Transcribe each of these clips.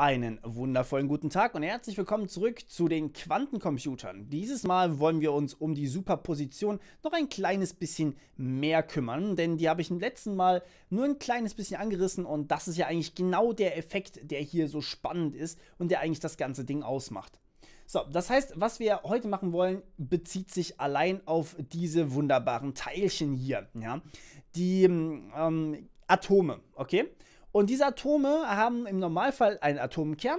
Einen wundervollen guten Tag und herzlich willkommen zurück zu den Quantencomputern. Dieses Mal wollen wir uns um die Superposition noch ein kleines bisschen mehr kümmern, denn die habe ich im letzten Mal nur ein kleines bisschen angerissen und das ist ja eigentlich genau der Effekt, der hier so spannend ist und der eigentlich das ganze Ding ausmacht. So, das heißt, was wir heute machen wollen, bezieht sich allein auf diese wunderbaren Teilchen hier, ja, die ähm, Atome, okay? Und diese Atome haben im Normalfall einen Atomkern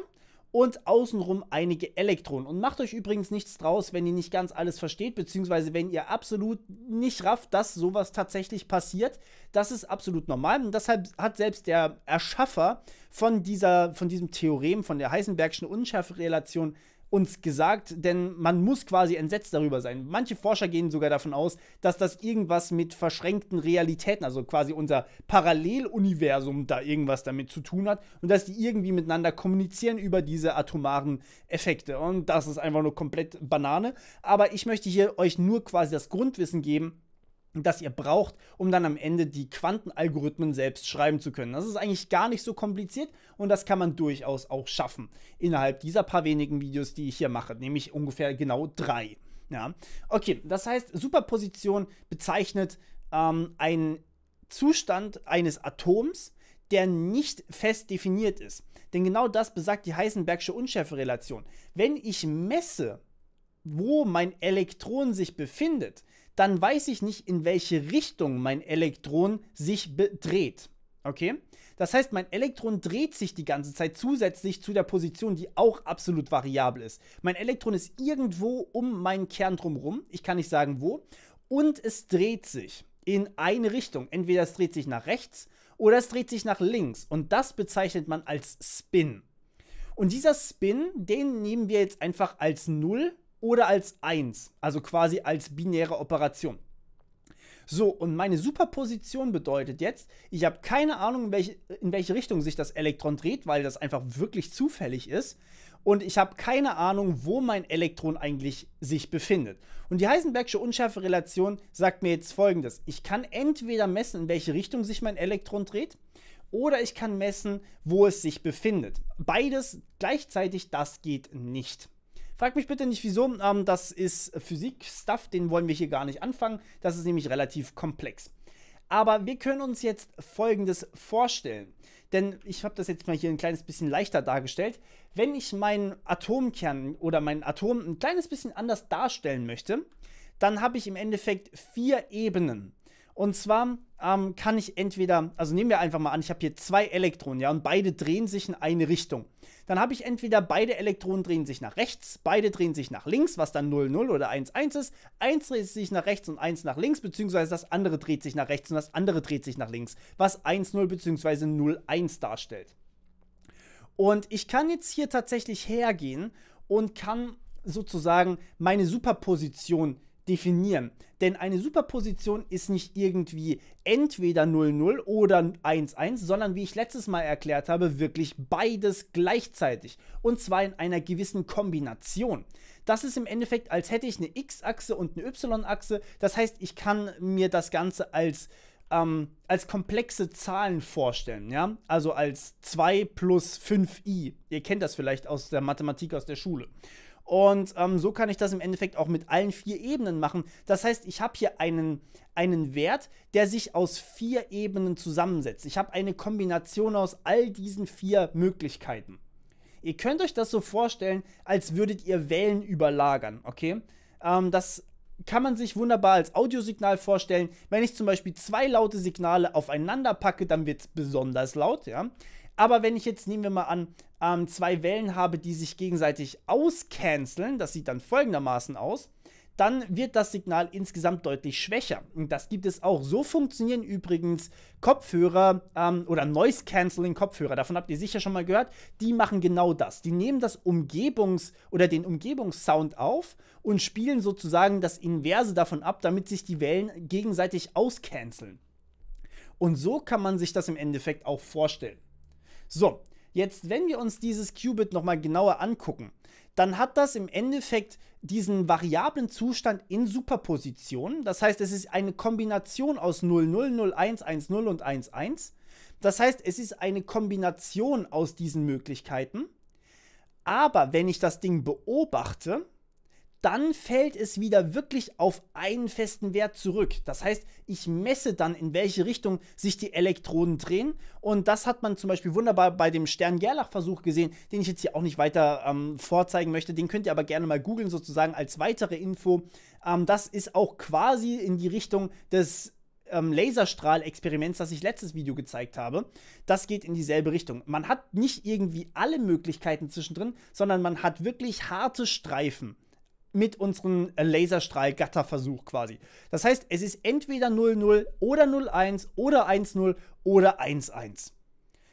und außenrum einige Elektronen. Und macht euch übrigens nichts draus, wenn ihr nicht ganz alles versteht, beziehungsweise wenn ihr absolut nicht rafft, dass sowas tatsächlich passiert. Das ist absolut normal. Und deshalb hat selbst der Erschaffer von, dieser, von diesem Theorem, von der Heisenbergschen Unschärferelation uns gesagt, denn man muss quasi entsetzt darüber sein. Manche Forscher gehen sogar davon aus, dass das irgendwas mit verschränkten Realitäten, also quasi unser Paralleluniversum, da irgendwas damit zu tun hat und dass die irgendwie miteinander kommunizieren über diese atomaren Effekte. Und das ist einfach nur komplett Banane. Aber ich möchte hier euch nur quasi das Grundwissen geben, das ihr braucht, um dann am Ende die Quantenalgorithmen selbst schreiben zu können. Das ist eigentlich gar nicht so kompliziert und das kann man durchaus auch schaffen innerhalb dieser paar wenigen Videos, die ich hier mache, nämlich ungefähr genau drei. Ja, okay, das heißt, Superposition bezeichnet ähm, einen Zustand eines Atoms, der nicht fest definiert ist. Denn genau das besagt die Heisenbergsche Unschärferelation. Wenn ich messe, wo mein Elektron sich befindet, dann weiß ich nicht, in welche Richtung mein Elektron sich dreht. Okay? Das heißt, mein Elektron dreht sich die ganze Zeit zusätzlich zu der Position, die auch absolut variabel ist. Mein Elektron ist irgendwo um meinen Kern drumherum, ich kann nicht sagen wo, und es dreht sich in eine Richtung. Entweder es dreht sich nach rechts oder es dreht sich nach links. Und das bezeichnet man als Spin. Und dieser Spin, den nehmen wir jetzt einfach als Null oder als 1, also quasi als binäre Operation. So, und meine Superposition bedeutet jetzt, ich habe keine Ahnung, in welche, in welche, Richtung sich das Elektron dreht, weil das einfach wirklich zufällig ist. Und ich habe keine Ahnung, wo mein Elektron eigentlich sich befindet. Und die Heisenbergsche Unschärferelation sagt mir jetzt folgendes. Ich kann entweder messen, in welche Richtung sich mein Elektron dreht, oder ich kann messen, wo es sich befindet. Beides gleichzeitig, das geht nicht. Frag mich bitte nicht wieso, ähm, das ist Physik-Stuff, den wollen wir hier gar nicht anfangen. Das ist nämlich relativ komplex. Aber wir können uns jetzt Folgendes vorstellen. Denn ich habe das jetzt mal hier ein kleines bisschen leichter dargestellt. Wenn ich meinen Atomkern oder mein Atom ein kleines bisschen anders darstellen möchte, dann habe ich im Endeffekt vier Ebenen. Und zwar ähm, kann ich entweder, also nehmen wir einfach mal an, ich habe hier zwei Elektronen, ja, und beide drehen sich in eine Richtung. Dann habe ich entweder beide Elektronen drehen sich nach rechts, beide drehen sich nach links, was dann 0, 0 oder 1, 1 ist. Eins dreht sich nach rechts und eins nach links, beziehungsweise das andere dreht sich nach rechts und das andere dreht sich nach links, was 1, 0 beziehungsweise 0, 1 darstellt. Und ich kann jetzt hier tatsächlich hergehen und kann sozusagen meine Superposition definieren. Denn eine Superposition ist nicht irgendwie entweder 0,0 oder 1,1, sondern wie ich letztes Mal erklärt habe, wirklich beides gleichzeitig. Und zwar in einer gewissen Kombination. Das ist im Endeffekt, als hätte ich eine X-Achse und eine Y-Achse. Das heißt, ich kann mir das Ganze als ähm, als komplexe Zahlen vorstellen, ja? Also als 2 plus 5i. Ihr kennt das vielleicht aus der Mathematik aus der Schule. Und ähm, so kann ich das im Endeffekt auch mit allen vier Ebenen machen. Das heißt, ich habe hier einen, einen Wert, der sich aus vier Ebenen zusammensetzt. Ich habe eine Kombination aus all diesen vier Möglichkeiten. Ihr könnt euch das so vorstellen, als würdet ihr Wellen überlagern, okay? Ähm, das kann man sich wunderbar als Audiosignal vorstellen. Wenn ich zum Beispiel zwei laute Signale aufeinander packe, dann wird es besonders laut, ja. Aber wenn ich jetzt, nehmen wir mal an, ähm, zwei Wellen habe, die sich gegenseitig auscanceln, das sieht dann folgendermaßen aus, dann wird das Signal insgesamt deutlich schwächer. Und das gibt es auch. So funktionieren übrigens Kopfhörer ähm, oder Noise canceling Kopfhörer. Davon habt ihr sicher schon mal gehört. Die machen genau das. Die nehmen das Umgebungs- oder den Umgebungssound auf und spielen sozusagen das Inverse davon ab, damit sich die Wellen gegenseitig auscanceln. Und so kann man sich das im Endeffekt auch vorstellen. So, jetzt wenn wir uns dieses Qubit nochmal genauer angucken, dann hat das im Endeffekt diesen variablen Zustand in Superposition. Das heißt, es ist eine Kombination aus 0, 0, 0, 1, 1, 0 und 1, 1. Das heißt, es ist eine Kombination aus diesen Möglichkeiten. Aber wenn ich das Ding beobachte, dann fällt es wieder wirklich auf einen festen Wert zurück. Das heißt, ich messe dann, in welche Richtung sich die Elektronen drehen. Und das hat man zum Beispiel wunderbar bei dem Stern-Gerlach-Versuch gesehen, den ich jetzt hier auch nicht weiter ähm, vorzeigen möchte. Den könnt ihr aber gerne mal googeln, sozusagen als weitere Info. Ähm, das ist auch quasi in die Richtung des ähm, Laserstrahl-Experiments, das ich letztes Video gezeigt habe, das geht in dieselbe Richtung. Man hat nicht irgendwie alle Möglichkeiten zwischendrin, sondern man hat wirklich harte Streifen mit unserem äh, Laserstrahl-Gatterversuch quasi. Das heißt, es ist entweder 0-0 oder 0-1 oder 1-0 oder 1-1.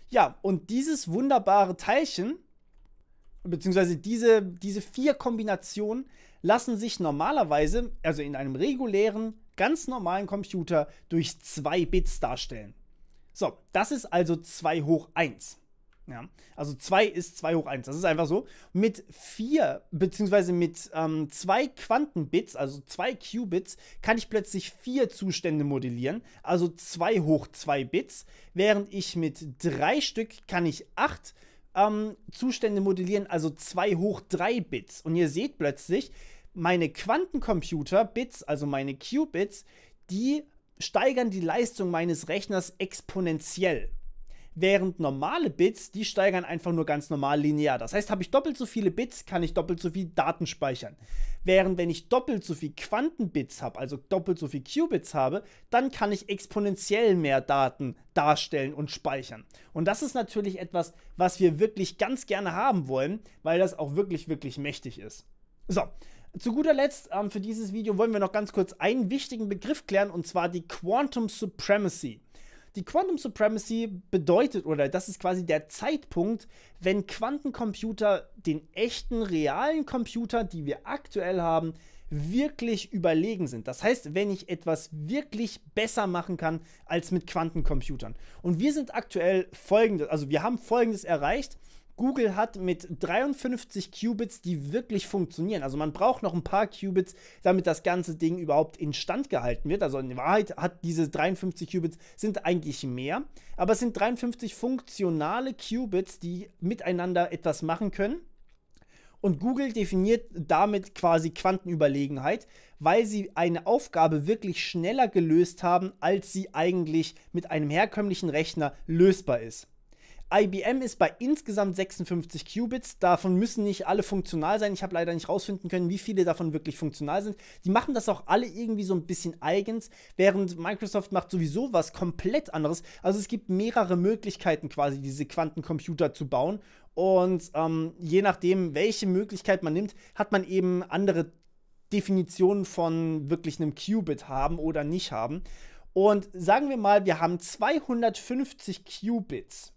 Ja, und dieses wunderbare Teilchen, beziehungsweise diese, diese vier Kombinationen, lassen sich normalerweise, also in einem regulären, ganz normalen Computer, durch zwei Bits darstellen. So, das ist also 2 hoch 1. Ja. Also 2 ist 2 hoch 1. Das ist einfach so. Mit 4, beziehungsweise mit 2 ähm, Quantenbits, also 2 Qubits, kann ich plötzlich 4 Zustände modellieren. Also 2 hoch 2 Bits. Während ich mit 3 Stück kann ich 8 ähm, Zustände modellieren, also 2 hoch 3 Bits. Und ihr seht plötzlich, meine Quantencomputer-Bits, also meine Qubits, die steigern die Leistung meines Rechners exponentiell während normale Bits, die steigern einfach nur ganz normal linear. Das heißt, habe ich doppelt so viele Bits, kann ich doppelt so viel Daten speichern. Während wenn ich doppelt so viel Quantenbits habe, also doppelt so viel Qubits habe, dann kann ich exponentiell mehr Daten darstellen und speichern. Und das ist natürlich etwas, was wir wirklich ganz gerne haben wollen, weil das auch wirklich, wirklich mächtig ist. So, zu guter Letzt ähm, für dieses Video wollen wir noch ganz kurz einen wichtigen Begriff klären und zwar die Quantum Supremacy die Quantum Supremacy bedeutet, oder das ist quasi der Zeitpunkt, wenn Quantencomputer den echten, realen Computer, die wir aktuell haben, wirklich überlegen sind. Das heißt, wenn ich etwas wirklich besser machen kann als mit Quantencomputern. Und wir sind aktuell folgendes, also wir haben folgendes erreicht. Google hat mit 53 Qubits, die wirklich funktionieren. Also man braucht noch ein paar Qubits, damit das ganze Ding überhaupt instand gehalten wird. Also in Wahrheit hat diese 53 Qubits sind eigentlich mehr, aber es sind 53 funktionale Qubits, die miteinander etwas machen können. Und Google definiert damit quasi Quantenüberlegenheit, weil sie eine Aufgabe wirklich schneller gelöst haben, als sie eigentlich mit einem herkömmlichen Rechner lösbar ist. IBM ist bei insgesamt 56 Qubits. Davon müssen nicht alle funktional sein. Ich habe leider nicht rausfinden können, wie viele davon wirklich funktional sind. Die machen das auch alle irgendwie so ein bisschen eigens, während Microsoft macht sowieso was komplett anderes. Also es gibt mehrere Möglichkeiten quasi, diese Quantencomputer zu bauen. Und ähm, je nachdem, welche Möglichkeit man nimmt, hat man eben andere Definitionen von wirklich einem Qubit haben oder nicht haben. Und sagen wir mal, wir haben 250 Qubits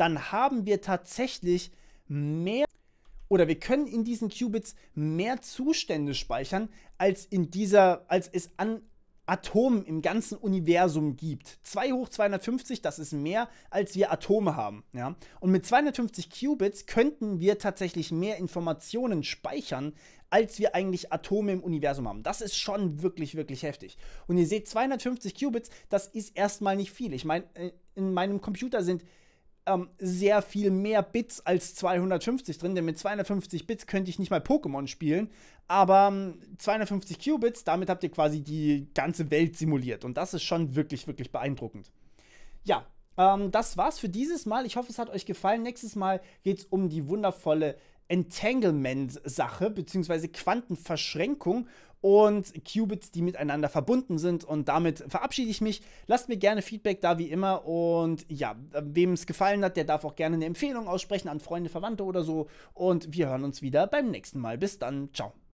dann haben wir tatsächlich mehr oder wir können in diesen Qubits mehr Zustände speichern, als in dieser, als es an Atomen im ganzen Universum gibt. 2 hoch 250, das ist mehr, als wir Atome haben. Ja? Und mit 250 Qubits könnten wir tatsächlich mehr Informationen speichern, als wir eigentlich Atome im Universum haben. Das ist schon wirklich, wirklich heftig. Und ihr seht, 250 Qubits, das ist erstmal nicht viel. Ich meine, äh, in meinem Computer sind ähm, sehr viel mehr Bits als 250 drin, denn mit 250 Bits könnte ich nicht mal Pokémon spielen, aber ähm, 250 Qubits, damit habt ihr quasi die ganze Welt simuliert und das ist schon wirklich, wirklich beeindruckend. Ja, ähm, das war's für dieses Mal. Ich hoffe, es hat euch gefallen. Nächstes Mal geht's um die wundervolle Entanglement-Sache, beziehungsweise Quantenverschränkung und Qubits, die miteinander verbunden sind. Und damit verabschiede ich mich. Lasst mir gerne Feedback da wie immer. Und ja, wem es gefallen hat, der darf auch gerne eine Empfehlung aussprechen an Freunde, Verwandte oder so. Und wir hören uns wieder beim nächsten Mal. Bis dann. Ciao.